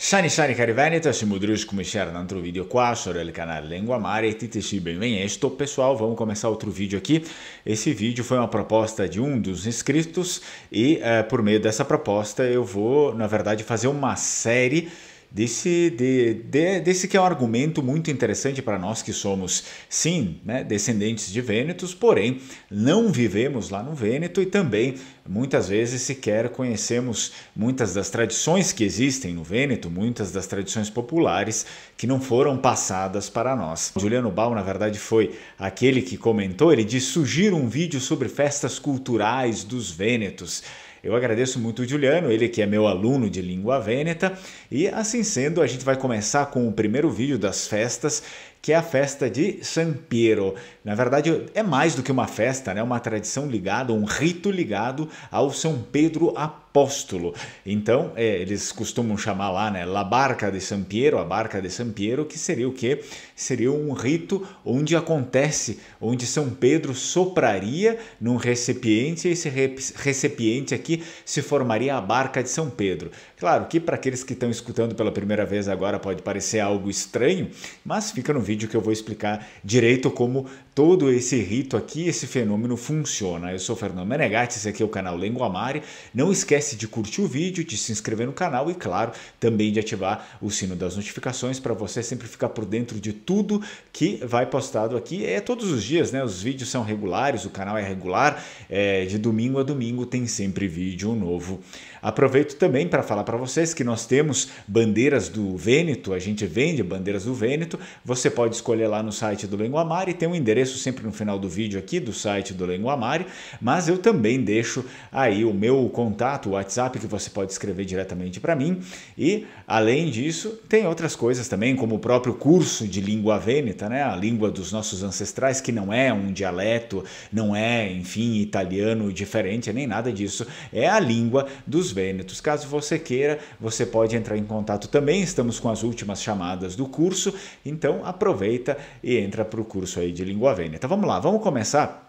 Shani Shani cari Veneta, siamo Drews como enxerga outro vídeo qua sobre o canal Lengua Mara e tite bem-vindo. Pessoal, vamos começar outro vídeo aqui. Esse vídeo foi uma proposta de um dos inscritos e eh, por meio dessa proposta eu vou, na verdade, fazer uma série desse, de, de, desse que é um argumento muito interessante para nós que somos, sim, né, descendentes de Vênetos, porém não vivemos lá no Vêneto e também muitas vezes sequer conhecemos muitas das tradições que existem no Vêneto, muitas das tradições populares que não foram passadas para nós. Juliano Bal, na verdade, foi aquele que comentou, ele disse sugiro um vídeo sobre festas culturais dos Vênetos. Eu agradeço muito o Juliano, ele que é meu aluno de língua vêneta, e assim sendo, a gente vai começar com o primeiro vídeo das festas que é a festa de San Piero. Na verdade, é mais do que uma festa, é né? uma tradição ligada, um rito ligado ao São Pedro Apóstolo. Então, é, eles costumam chamar lá, né, La Barca de San Piero, a Barca de San Piero, que seria o quê? Seria um rito onde acontece, onde São Pedro sopraria num recipiente, e esse recipiente aqui se formaria a Barca de São Pedro. Claro que para aqueles que estão escutando pela primeira vez agora pode parecer algo estranho, mas fica no vídeo que eu vou explicar direito como todo esse rito aqui, esse fenômeno funciona. Eu sou Fernando Menegatti, esse aqui é o canal Lengua Mare. Não esquece de curtir o vídeo, de se inscrever no canal e, claro, também de ativar o sino das notificações para você sempre ficar por dentro de tudo que vai postado aqui. É todos os dias, né? Os vídeos são regulares, o canal é regular. É, de domingo a domingo tem sempre vídeo novo. Aproveito também para falar para vocês que nós temos bandeiras do Vêneto, a gente vende bandeiras do Vêneto. Você pode escolher lá no site do Lengua Mare, tem um endereço sempre no final do vídeo aqui do site do Lenguamari, mas eu também deixo aí o meu contato, o WhatsApp que você pode escrever diretamente para mim. E além disso, tem outras coisas também, como o próprio curso de língua vêneta, né? A língua dos nossos ancestrais, que não é um dialeto, não é, enfim, italiano diferente, nem nada disso. É a língua dos vênetos. Caso você queira, você pode entrar em contato também. Estamos com as últimas chamadas do curso, então aproveita e entra para o curso aí de língua né? Então vamos lá, vamos começar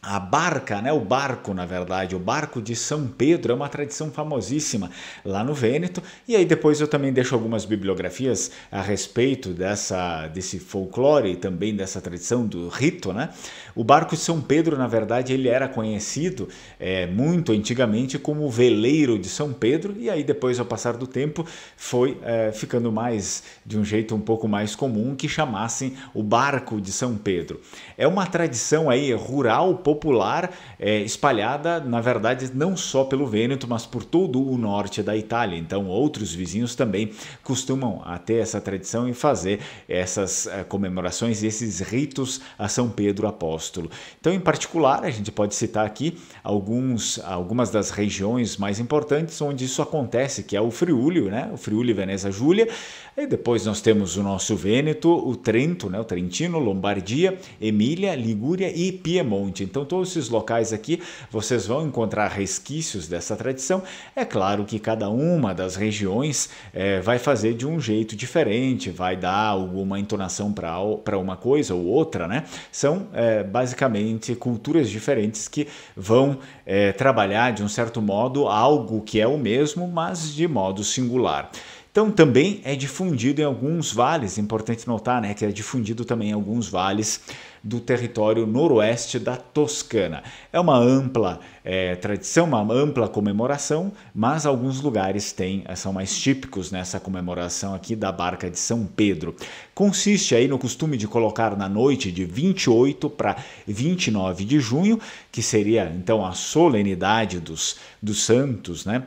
a barca, né, o barco, na verdade, o barco de São Pedro é uma tradição famosíssima lá no Vêneto. E aí depois eu também deixo algumas bibliografias a respeito dessa desse folclore e também dessa tradição do rito, né? O barco de São Pedro, na verdade, ele era conhecido é, muito antigamente como o veleiro de São Pedro. E aí depois, ao passar do tempo, foi é, ficando mais de um jeito um pouco mais comum que chamassem o barco de São Pedro. É uma tradição aí rural popular é, espalhada, na verdade, não só pelo Vêneto, mas por todo o norte da Itália. Então, outros vizinhos também costumam ter essa tradição e fazer essas é, comemorações, esses ritos a São Pedro Apóstolo. Então, em particular, a gente pode citar aqui alguns, algumas das regiões mais importantes onde isso acontece, que é o Friúlio, né? o Friúlio Veneza Júlia, e depois nós temos o nosso Vêneto, o Trento, né? o Trentino, Lombardia, Emília, Ligúria e Piemonte. Então, todos esses locais aqui vocês vão encontrar resquícios dessa tradição. É claro que cada uma das regiões é, vai fazer de um jeito diferente, vai dar alguma entonação para uma coisa ou outra, né? São é, basicamente culturas diferentes que vão é, trabalhar de um certo modo algo que é o mesmo, mas de modo singular. Então também é difundido em alguns vales, importante notar né, que é difundido também em alguns vales do território noroeste da Toscana. É uma ampla é, tradição, uma ampla comemoração, mas alguns lugares têm, eh, são mais típicos nessa comemoração aqui da Barca de São Pedro. Consiste aí no costume de colocar na noite de 28 para 29 de junho, que seria então a solenidade dos, dos santos, né?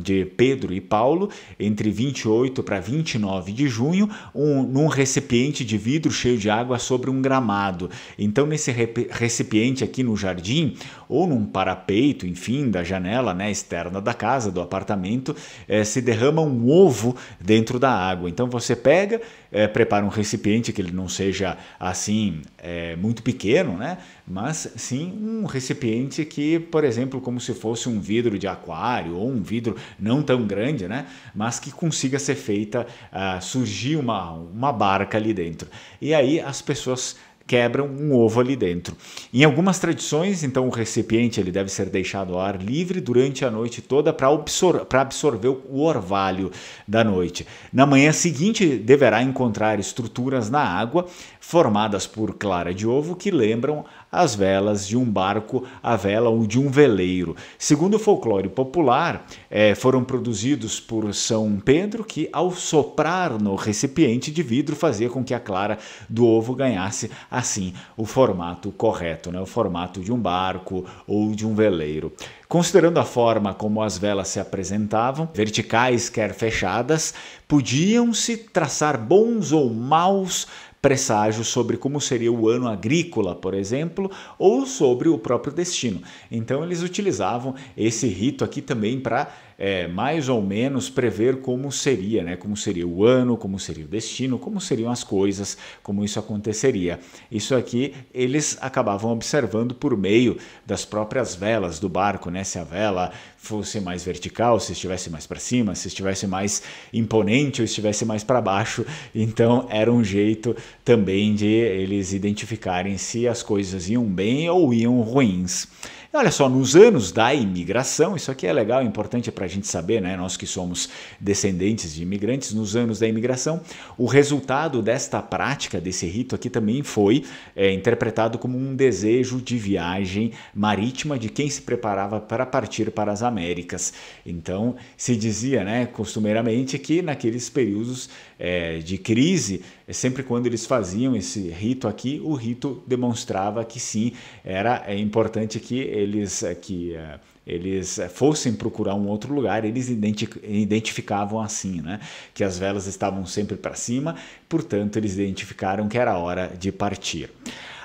de Pedro e Paulo, entre 28 para 29 de junho, um, num recipiente de vidro cheio de água sobre um gramado. Então, nesse recipiente aqui no jardim, ou num parapeito, enfim, da janela né, externa da casa, do apartamento, é, se derrama um ovo dentro da água. Então, você pega, é, prepara um recipiente que ele não seja assim é, muito pequeno, né? mas sim um recipiente que, por exemplo, como se fosse um vidro de aquário ou um vidro outro, não tão grande, né? mas que consiga ser feita, uh, surgir uma, uma barca ali dentro. E aí as pessoas quebram um ovo ali dentro. Em algumas tradições, então o recipiente ele deve ser deixado ao ar livre durante a noite toda para absor absorver o orvalho da noite. Na manhã seguinte, deverá encontrar estruturas na água formadas por clara de ovo que lembram as velas de um barco, a vela ou de um veleiro. Segundo o folclore popular, eh, foram produzidos por São Pedro, que ao soprar no recipiente de vidro fazia com que a clara do ovo ganhasse assim o formato correto, né? o formato de um barco ou de um veleiro. Considerando a forma como as velas se apresentavam, verticais quer fechadas, podiam-se traçar bons ou maus presságios sobre como seria o ano agrícola, por exemplo, ou sobre o próprio destino. Então eles utilizavam esse rito aqui também para é, mais ou menos prever como seria, né? Como seria o ano, como seria o destino, como seriam as coisas, como isso aconteceria. Isso aqui eles acabavam observando por meio das próprias velas do barco, né? Se a vela fosse mais vertical, se estivesse mais para cima, se estivesse mais imponente ou estivesse mais para baixo. Então era um jeito também de eles identificarem se as coisas iam bem ou iam ruins. E olha só, nos anos da imigração, isso aqui é legal, é importante para a gente saber, né? Nós que somos descendentes de imigrantes, nos anos da imigração, o resultado desta prática, desse rito aqui também foi é, interpretado como um desejo de viagem marítima de quem se preparava para partir para as Américas. Então, se dizia, né, costumeiramente, que naqueles períodos é, de crise, é, sempre quando eles faziam esse rito aqui, o rito demonstrava que sim, era é importante que eles é, que é, eles é, fossem procurar um outro lugar, eles identificavam assim, né? que as velas estavam sempre para cima, portanto, eles identificaram que era hora de partir.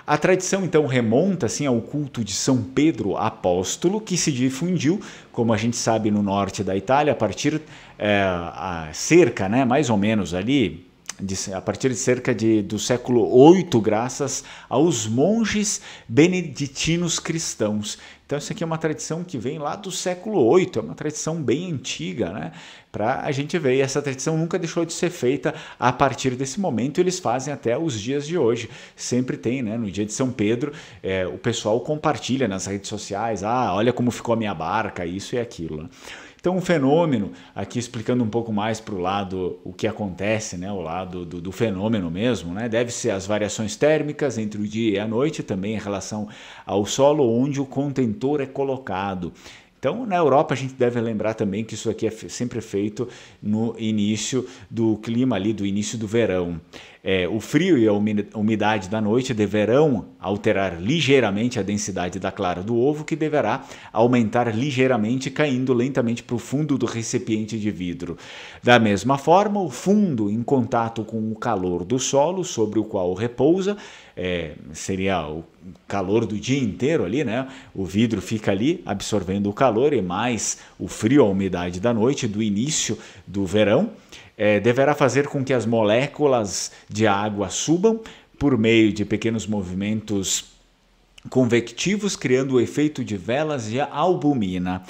A tradição então remonta assim ao culto de São Pedro Apóstolo, que se difundiu, como a gente sabe, no norte da Itália, a partir é, a cerca, né, mais ou menos ali, de, a partir de cerca de, do século VIII, graças aos monges beneditinos cristãos. Então, isso aqui é uma tradição que vem lá do século VIII, é uma tradição bem antiga, né? Para a gente ver. E essa tradição nunca deixou de ser feita a partir desse momento, eles fazem até os dias de hoje. Sempre tem, né? No dia de São Pedro, é, o pessoal compartilha nas redes sociais: ah, olha como ficou a minha barca, isso e aquilo. Né? Então, um fenômeno, aqui explicando um pouco mais para o lado o que acontece, né, o lado do, do fenômeno mesmo, né, deve ser as variações térmicas entre o dia e a noite, também em relação ao solo onde o contentor é colocado. Então, na Europa, a gente deve lembrar também que isso aqui é sempre é feito no início do clima ali, do início do verão. É, o frio e a umidade da noite deverão alterar ligeiramente a densidade da clara do ovo, que deverá aumentar ligeiramente, caindo lentamente para o fundo do recipiente de vidro. Da mesma forma, o fundo em contato com o calor do solo sobre o qual repousa é, seria o calor do dia inteiro ali, né? O vidro fica ali absorvendo o calor e mais o frio, a umidade da noite, do início do verão, é, deverá fazer com que as moléculas de água subam por meio de pequenos movimentos convectivos, criando o efeito de velas de albumina.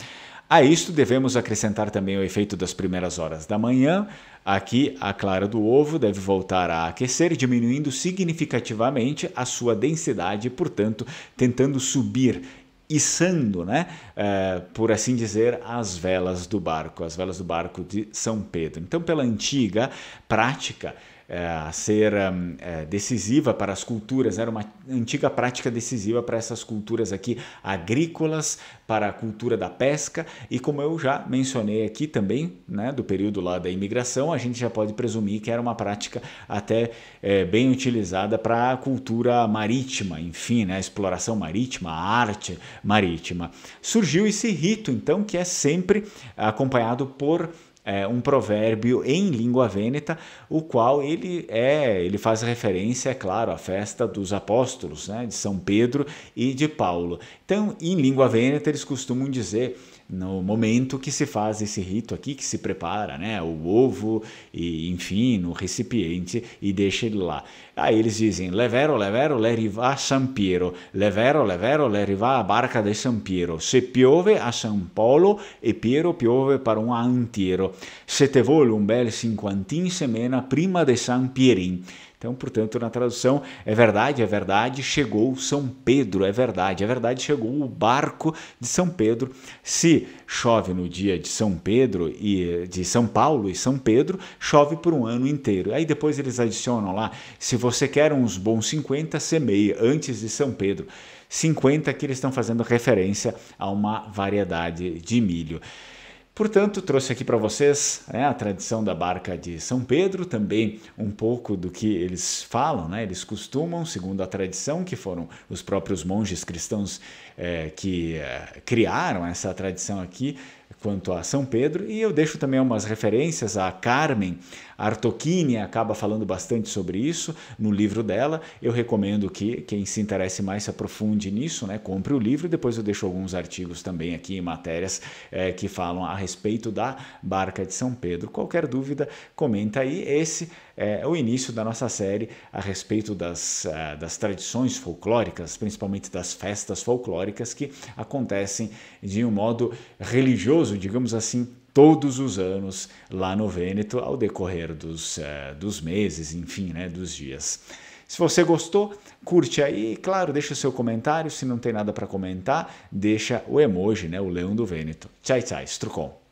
A isto devemos acrescentar também o efeito das primeiras horas da manhã. Aqui, a clara do ovo deve voltar a aquecer, diminuindo significativamente a sua densidade, portanto, tentando subir içando, né, é, por assim dizer, as velas do barco, as velas do barco de São Pedro. Então, pela antiga prática, é, a ser hum, é, decisiva para as culturas, era uma antiga prática decisiva para essas culturas aqui agrícolas, para a cultura da pesca e como eu já mencionei aqui também, né, do período lá da imigração, a gente já pode presumir que era uma prática até é, bem utilizada para a cultura marítima, enfim, né, a exploração marítima, a arte marítima. Surgiu esse rito, então, que é sempre acompanhado por é, um provérbio em língua vêneta, o qual ele é, ele faz referência, é claro, à festa dos apóstolos, né, de São Pedro e de Paulo. Então, em língua vêneta, eles costumam dizer no momento que se faz esse rito aqui, que se prepara, né, o ovo e enfim, no recipiente e deixa ele lá. Aí eles dizem: "Levero, levero, leriva a San Piero, levero, levero, leriva a barca de San Piero. Se piove a San Polo e Piero piove para un antiero. Se te vuole un bel cinquantin semena prima de San Pierin." Então, portanto, na tradução, é verdade, é verdade, chegou São Pedro, é verdade, é verdade, chegou o barco de São Pedro. Se chove no dia de São Pedro e de São Paulo e São Pedro, chove por um ano inteiro. Aí depois eles adicionam lá, se você quer uns bons 50, semeie antes de São Pedro. 50 que eles estão fazendo referência a uma variedade de milho. Portanto, trouxe aqui para vocês né, a tradição da barca de São Pedro, também um pouco do que eles falam, né, eles costumam, segundo a tradição, que foram os próprios monges cristãos é, que é, criaram essa tradição aqui, quanto a São Pedro. E eu deixo também umas referências a Carmen Artocchini, acaba falando bastante sobre isso no livro dela. Eu recomendo que quem se interesse mais se aprofunde nisso, né? compre o livro. Depois eu deixo alguns artigos também aqui em matérias é, que falam a respeito da Barca de São Pedro. Qualquer dúvida, comenta aí. Esse é, o início da nossa série a respeito das, uh, das tradições folclóricas, principalmente das festas folclóricas que acontecem de um modo religioso, digamos assim, todos os anos lá no Vêneto, ao decorrer dos, uh, dos meses, enfim, né, dos dias. Se você gostou, curte aí, claro, deixa o seu comentário. Se não tem nada para comentar, deixa o emoji, né, o leão do Vêneto. Tchau, tchau, Strucon.